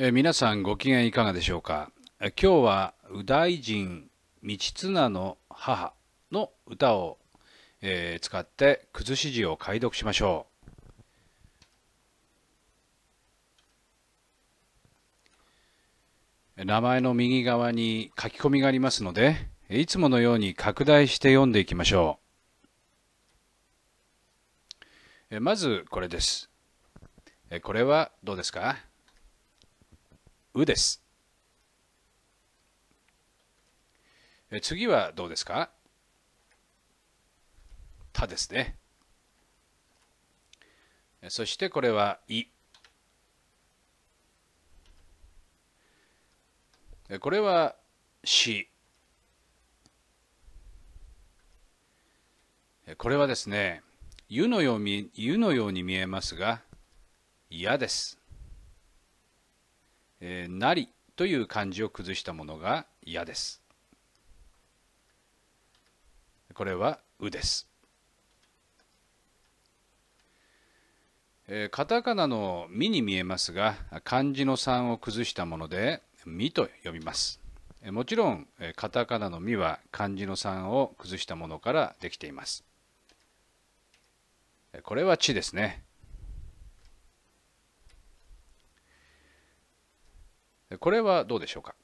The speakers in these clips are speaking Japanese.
え皆さんご機嫌いかがでしょうか今日は右大臣道綱の母の歌を、えー、使ってくずし字を解読しましょう名前の右側に書き込みがありますのでいつものように拡大して読んでいきましょうまずこれですこれはどうですかうです。次はどうですかたですね。そしてこれは、い。これは、し。これはですね、湯のように見えますが、嫌です。えー、なりという漢字を崩したものが矢です。これはうです。えー、カタカナの「み」に見えますが漢字の三」を崩したもので「み」と呼びます。もちろんカタカナの「み」は漢字の三」を崩したものからできています。これは「ち」ですね。これはどうでしょうか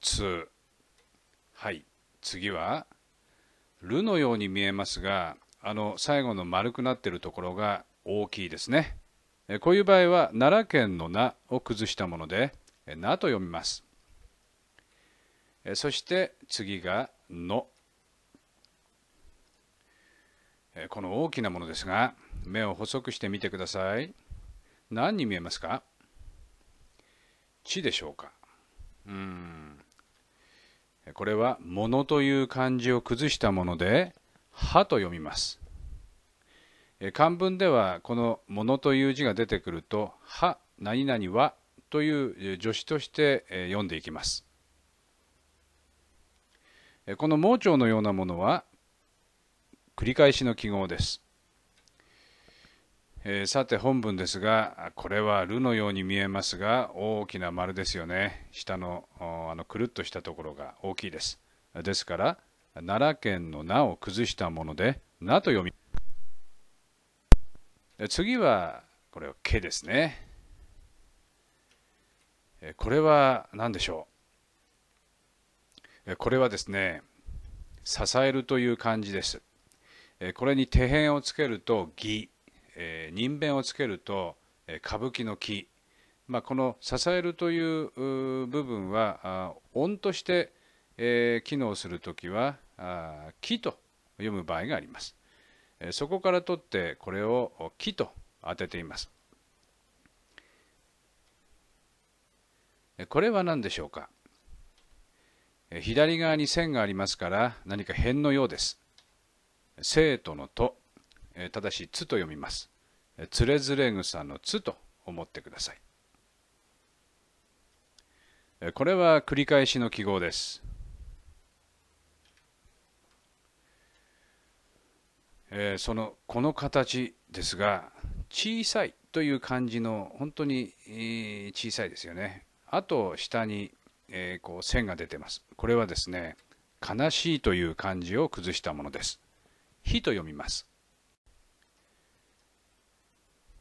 つはい次は「る」のように見えますがあの最後の丸くなってるところが大きいですねこういう場合は奈良県の「な」を崩したもので「な」と読みますそして次が「の」この大きなものですが目を細くしてみてください何に見えますか地でしょうかうんこれは「もの」という漢字を崩したもので「は」と読みます漢文ではこの「もの」という字が出てくると「は」「何々は」という助詞として読んでいきますこの盲腸のようなものは繰り返しの記号ですえー、さて本文ですがこれは「る」のように見えますが大きな丸ですよね下のあのくるっとしたところが大きいですですから奈良県の「名」を崩したもので「名」と読み次はこれは「け」ですねこれは何でしょうこれはですね「支える」という漢字ですこれに手辺をつけると「義」え人弁をつけると、え歌舞伎の木、まあ、この支えるという部分は音として、え機能する時は木と読む場合があります、えそこから取ってこれを木と当てていますこれは何でしょうか左側に線がありますから何か辺のようです生徒の「と」ただし「つ」と読みます。つれずれ草の「つ」と思ってください。これは繰り返しの記号です。そのこの形ですが小さいという感じの本当に小さいですよね。あと下に、えこう線が出てます。これはですね悲しいという漢字を崩したものです。火と読みます。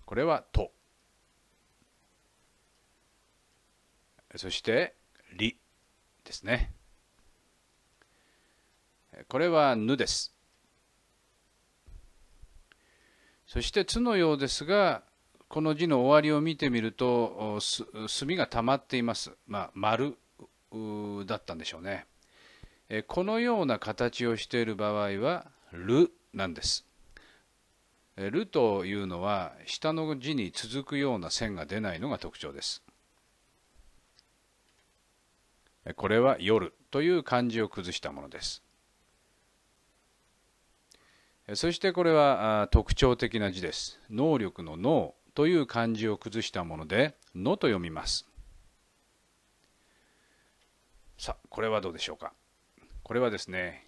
これはとそしてりですねこれはぬですそしてつのようですがこの字の終わりを見てみると墨がたまっています、まあ、丸だったんでしょうねこのような形をしている場合は「る」なんでするというのは下の字に続くような線が出ないのが特徴です。これは夜という漢字を崩したものです。そしてこれは特徴的な字です。能力の能という漢字を崩したもので、のと読みます。さあ、これはどうでしょうか。これはですね、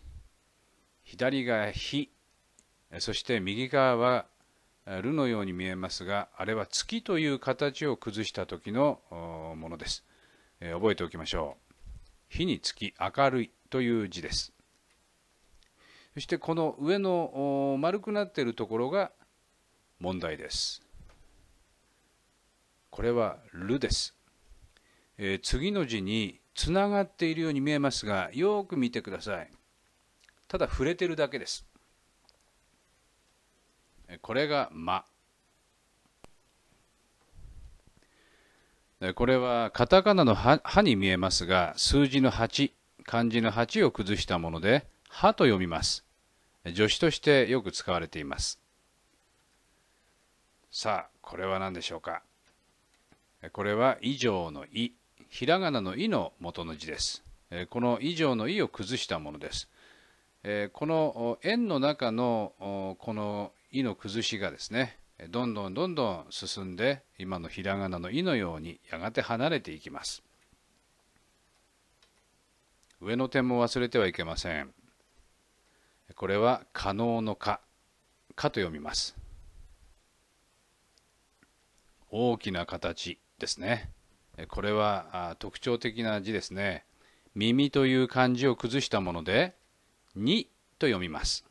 左が非そして右側はるのように見えますがあれは月という形を崩した時のものです、え覚えておきましょう火に月明るいという字ですそしてこの上の丸くなっているところが問題ですこれは「る」です、え次の字につながっているように見えますがよく見てくださいただ触れてるだけですこれが間これはカタカナの歯に見えますが数字の8漢字の8を崩したもので歯と読みます助詞としてよく使われていますさあこれは何でしょうかこれは以上の「い」ひらがなの「い」の元の字ですこの以上の「い」を崩したものですこの円の中のこの「い」の崩しがですねどんどんどんどん進んで今のひらがなの「い」のようにやがて離れていきます上の点も忘れてはいけませんこれは可能の「か」「か」と読みます大きな形ですねこれは特徴的な字ですね耳という漢字を崩したもので「に」と読みます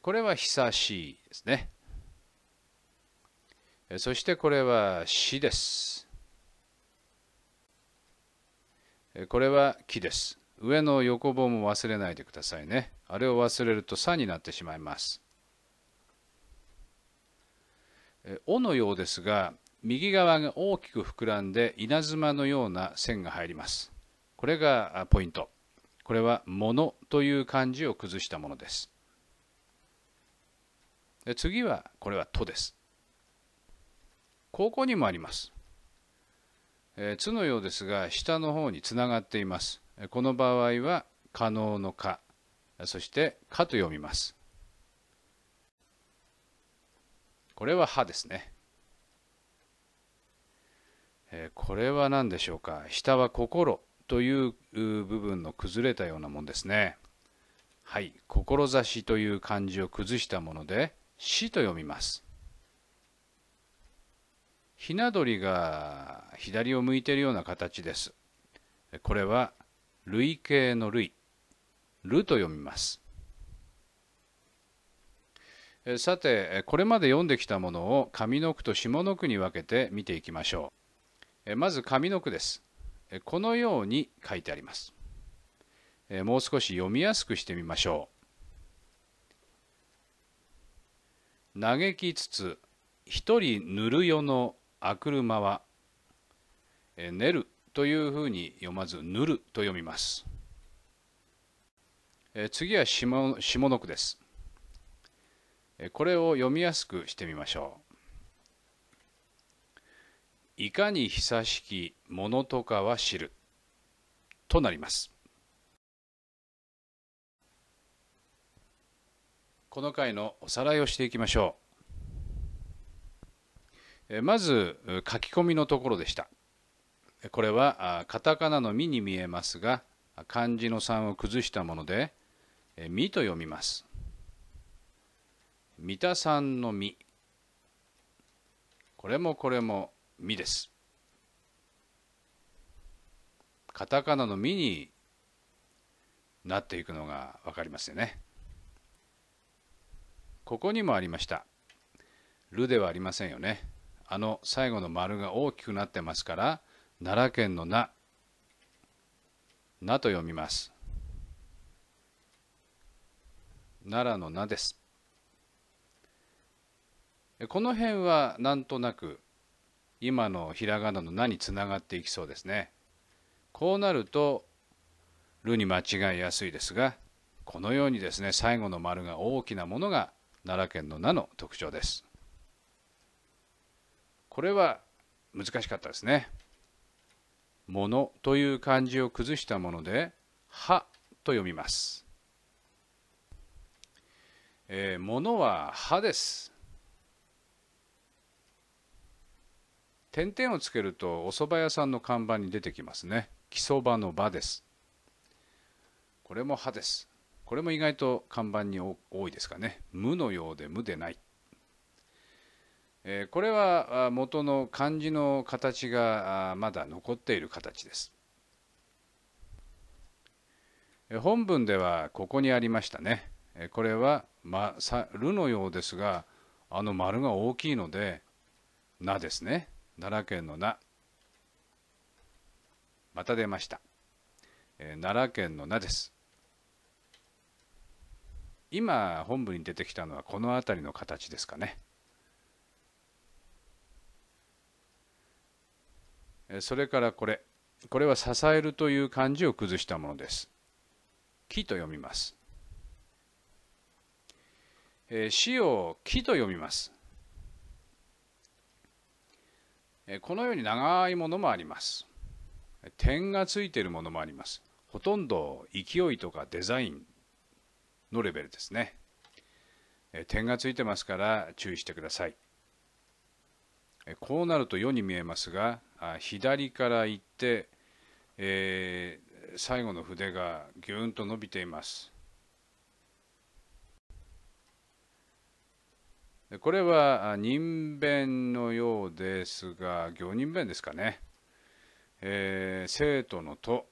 これは久しいですね。そしてこれは死です。これは木です。上の横棒も忘れないでくださいね。あれを忘れると「さ」になってしまいます。「尾のようですが右側が大きく膨らんで稲妻のような線が入ります。これがポイント。これは「物という漢字を崩したものです。で次はこれはと」です。ここにもあります。えー、つのようですが下の方につながっています。この場合は可能のか」そして「か」と読みます。これは「は」ですね。えー、これは何でしょうか下は「心」という部分の崩れたようなもんですね。はい「志」という漢字を崩したもので死と読みます。ひな鳥が左を向いているような形です。これは類型の類、ると読みます。さて、これまで読んできたものを上の句と下の句に分けて見ていきましょう。まず上の句です。このように書いてあります。もう少し読みやすくしてみましょう。嘆きつつ一人ぬるよのあくるまはえ寝るというふうに読まずぬると読みますえ次は下下の句ですえこれを読みやすくしてみましょういかに久しきものとかは知るとなりますこの回のおさらいをしていきましょうまず書き込みのところでしたこれはカタカナの「ミ」に見えますが漢字の三」を崩したもので「ミ」と読みます三田さんの「ミ」これもこれも「ミ」ですカタカナの「ミ」になっていくのが分かりますよね。ここにもありましたるではありませんよねあの最後の丸が大きくなってますから奈良県のななと読みます奈良の名ですこの辺はなんとなく今のひらがなの「な」につながっていきそうですねこうなると「る」に間違いやすいですがこのようにですね最後の丸が大きなものが奈良県の名の特徴ですこれは難しかったですね「もの」という漢字を崩したもので「は」と読みます「えー、もの」は「は」です点々をつけるとお蕎麦屋さんの看板に出てきますね。木そばの場です。これもは」です。これも意外と看板に多いですかね。無のようで無でない。えー、これは元の漢字の形がまだ残っている形です。本文ではここにありましたね。これは、ま、さるのようですが、あの丸が大きいので、なですね。奈良県のな。また出ました。えー、奈良県のなです。今本部に出てきたのはこの辺りの形ですかね。それからこれこれは支えるという漢字を崩したものです。木と読みます。え死を木と読みます。えこのように長いものもあります。点がついているものもあります。ほとんど勢いとかデザインのレベルですね。点がついてますから注意してください。こうなると4に見えますが左から行って、えー、最後の筆がぎゅんと伸びています。これは人弁のようですが行人弁ですかね、えー、生徒の「と」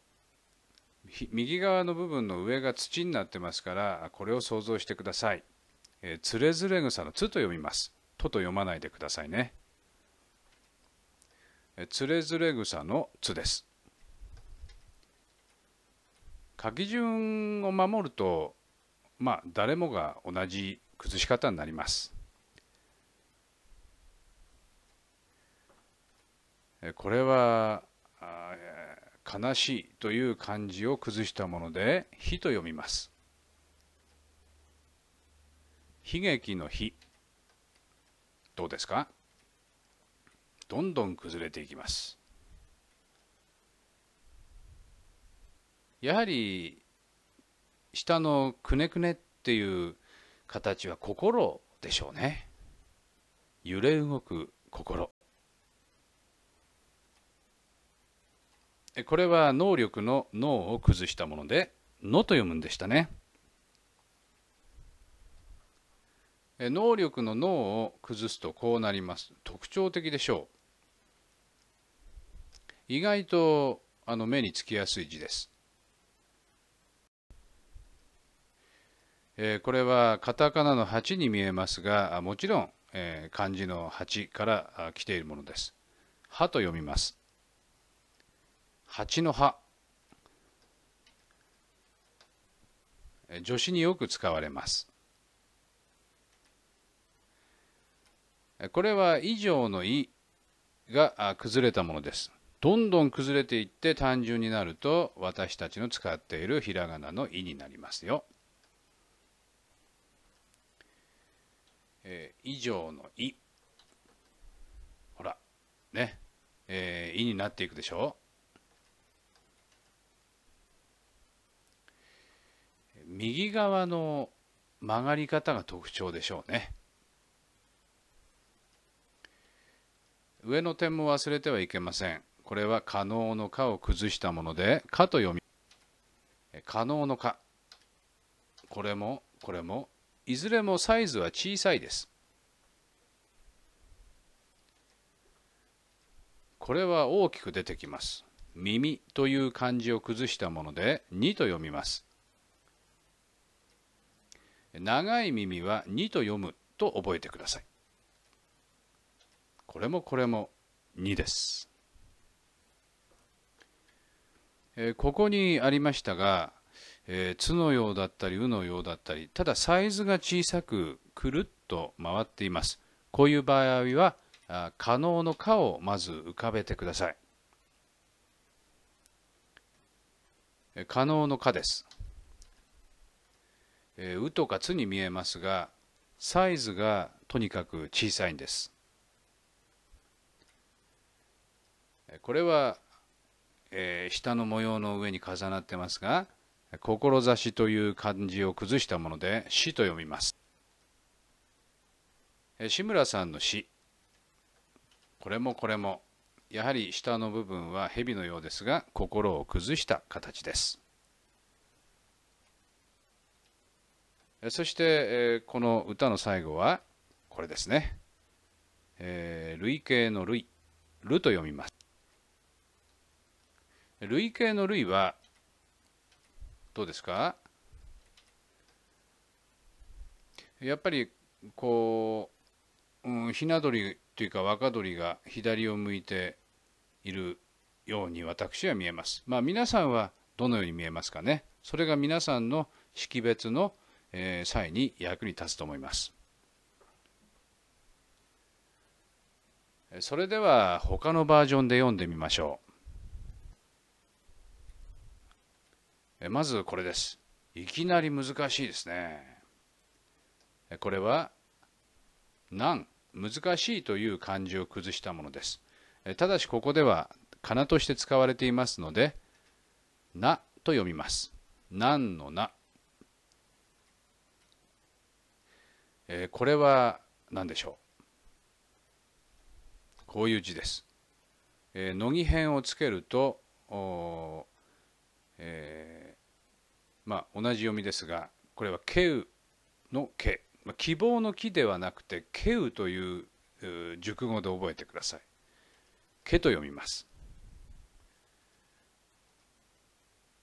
右側の部分の上が土になってますからこれを想像してください。えー、つれずれ草の「つ」と読みます。「と」と読まないでくださいね。えー、つれずれ草の「つ」です。書き順を守るとまあ誰もが同じ崩し方になります。これは悲しいという漢字を崩したもので、悲と読みます。悲劇の悲。どうですかどんどん崩れていきます。やはり、下のくねくねっていう形は心でしょうね。揺れ動く心。これは能力の脳を崩したもので、のと読むんでしたね。能力の脳を崩すとこうなります。特徴的でしょう。意外とあの目につきやすい字です。えこれはカタカナの8に見えますが、もちろん、え漢字の8から来ているものです。はと読みます。八の葉助詞によく使われますこれは以上の「い」が崩れたものですどんどん崩れていって単純になると私たちの使っているひらがなの「い」になりますよえ以上の「い」ほらねえー、い」になっていくでしょう右側の曲がり方が特徴でしょうね上の点も忘れてはいけませんこれは可能の「か」を崩したもので「か」と読み可能の「か」これもこれもいずれもサイズは小さいですこれは大きく出てきます耳という漢字を崩したもので「に」と読みます長い耳は2と読むと覚えてください。これもこれも2です。えここにありましたが、えつのようだったり、うのようだったり、ただサイズが小さくくるっと回っています。こういう場合は、あ可能のか」をまず浮かべてください。可能のか」です。えうとかつに見えますが、サイズがとにかく小さいんです。これは、えー、下の模様の上に重なってますが、志という漢字を崩したもので、死と読みます。えー、志村さんの死。これもこれも、やはり下の部分は蛇のようですが、心を崩した形です。そしてこの歌の最後はこれですね。えー、類型の類、ると読みます。類型の類はどうですかやっぱりこう、うん、ひな鳥というか若鳥が左を向いているように私は見えます。まあ皆さんはどのように見えますかね。それが皆さんの識別のえー、際に役に立つと思います。それでは他のバージョンで読んでみましょう。まずこれです。いきなり難しいですね。これは難、難しいという漢字を崩したものです。ただしここでは仮名として使われていますので、なと読みます。難のな。えー、これは何でしょうこういう字です。えー、乃木編をつけると、えー、まあ、同じ読みですがこれは「けう」の「け」まあ、希望の「き」ではなくて「けう」という熟語で覚えてください。「け」と読みます。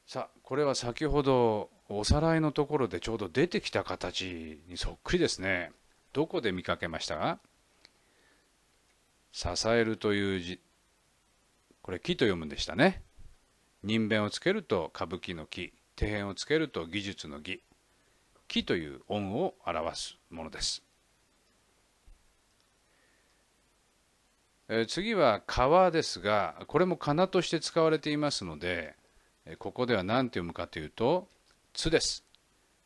さあこれは先ほどおさらいのところでちょうど出てきた形にそっくりですね。どこで見かけました支えるという字。これ木と読むんでしたね。人弁をつけると歌舞伎の木、手辺をつけると技術の技。木という音を表すものです。次は川ですが、これも仮名として使われていますので、ここでは何て読むかというと、つです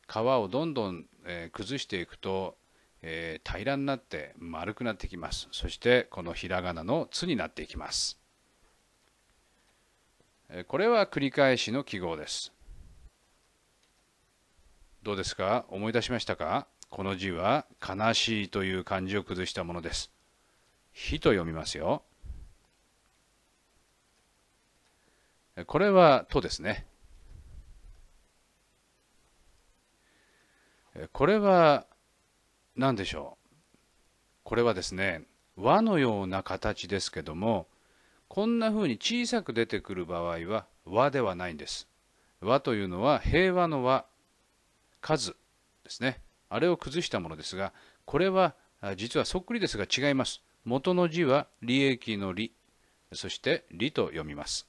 川をどんどん、え崩していくと、え平らになって丸くなってきますそしてこのひらがなの「つ」になっていきますこれは繰り返しの記号ですどうですか思い出しましたかこの字は「悲しい」という漢字を崩したものです「ひ」と読みますよこれは「と」ですねこれは何でしょうこれはですね輪のような形ですけどもこんな風に小さく出てくる場合は和ではないんです。和というのは平和の和、数ですね。あれを崩したものですが、これは実はそっくりですが違います。元の字は利益の利、そして利と読みます。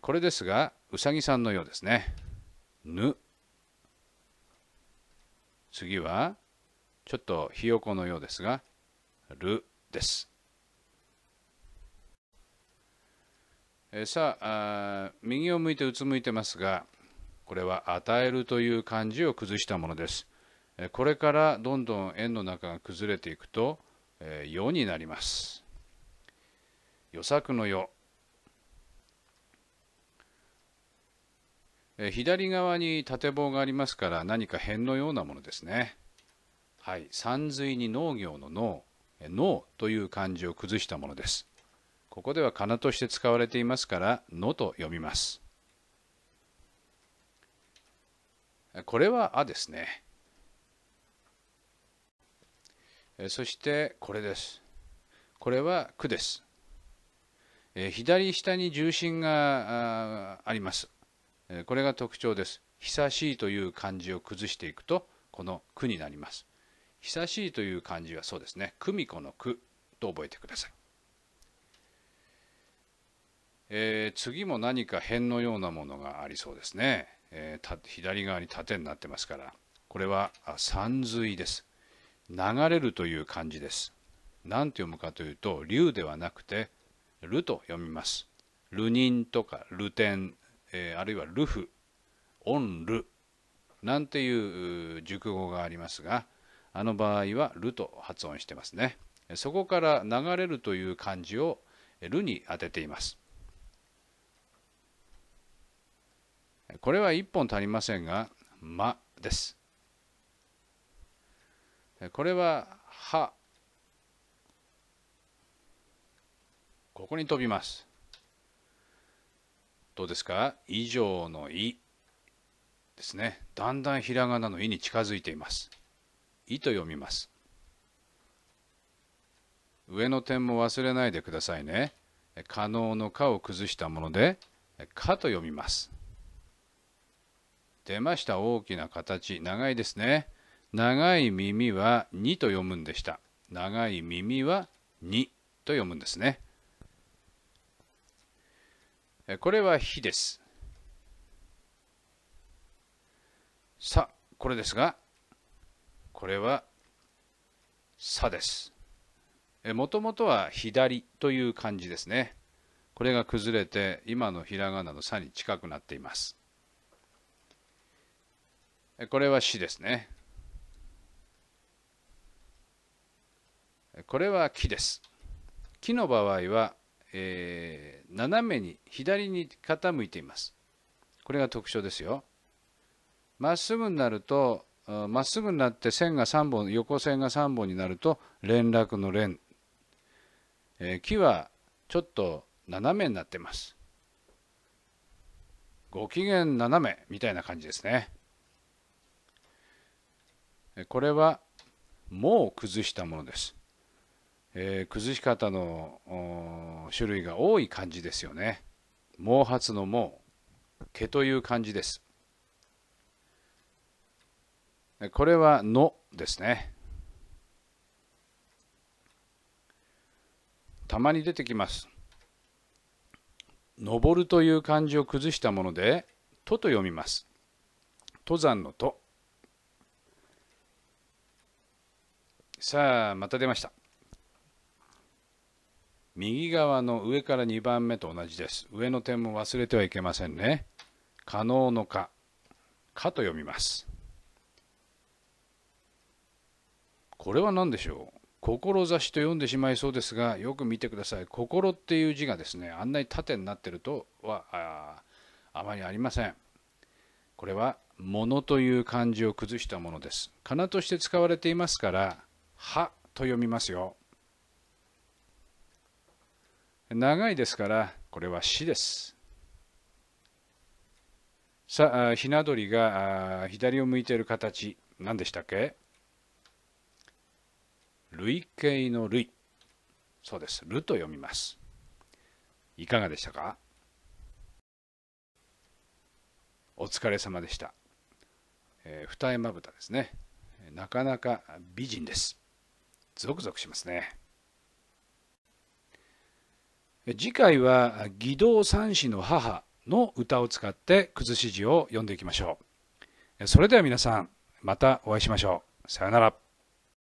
これですが、うさぎさんのようですね。ぬ、次は、ちょっとひよこのようですが、るです。えさあ右を向いてうつむいてますが、これは与えるという漢字を崩したものです。これからどんどん円の中が崩れていくと、え世になります。与作の世え左側に縦棒がありますから何か辺のようなものですねはい山水に農業の農農という漢字を崩したものですここではかなとして使われていますから「の」と読みますこれは「あ」ですねそしてこれですこれは「く」です左下に重心がありますこれが特徴です。久しいという漢字を崩していくと、この句になります。久しいという漢字はそうですね、久美子の句と覚えてください。えー、次も何か辺のようなものがありそうですね。えー、左側に縦になってますから、これは山水です。流れるという漢字です。何て読むかというと、龍ではなくて、ると読みます。流人とか流天、えー、あるいはルフ、オンルなんていう熟語がありますが、あの場合はルと発音してますね。そこから流れるという漢字をルに当てています。これは1本足りませんが、まです。これは、は。ここに飛びます。どうですか以上の「い」ですねだんだんひらがなの「い」に近づいています「い」と読みます上の点も忘れないでくださいね可能の「か」を崩したもので「か」と読みます出ました大きな形長いですね長い耳は2と読むんでした長い耳は2と読むんですねこれは比です。さ、これですが、これはさです。もともとは左という漢字ですね。これが崩れて、今のひらがなのさに近くなっています。これは死ですね。これは木です。木の場合は、えー斜めに左に傾いています。これが特徴ですよ。まっすぐになるとまっすぐになって線が3本横線が3本になると連絡の連、えー、木はちょっと斜めになってます。ご機嫌斜めみたいな感じですね。これはもう崩したものです。えー、崩し方の種類が多い感じですよね。毛髪の毛、毛という漢字です。これはのですね。たまに出てきます。登るという漢字を崩したもので、とと読みます。登山のと。さあ、また出ました。右側の上から2番目と同じです上の点も忘れてはいけませんね可能のか、かと読みますこれは何でしょう志と読んでしまいそうですがよく見てください心っていう字がですねあんなに縦になってるとはああまりありませんこれは「もの」という漢字を崩したものです仮名として使われていますから「は」と読みますよ長いですからこれは死ですさあひな鳥が左を向いている形何でしたっけ類型の類そうです「る」と読みますいかがでしたかお疲れ様でした、えー、二重まぶたですねなかなか美人ですゾクゾクしますね次回は「義堂三子の母」の歌を使ってくずし字を読んでいきましょうそれでは皆さんまたお会いしましょうさようなら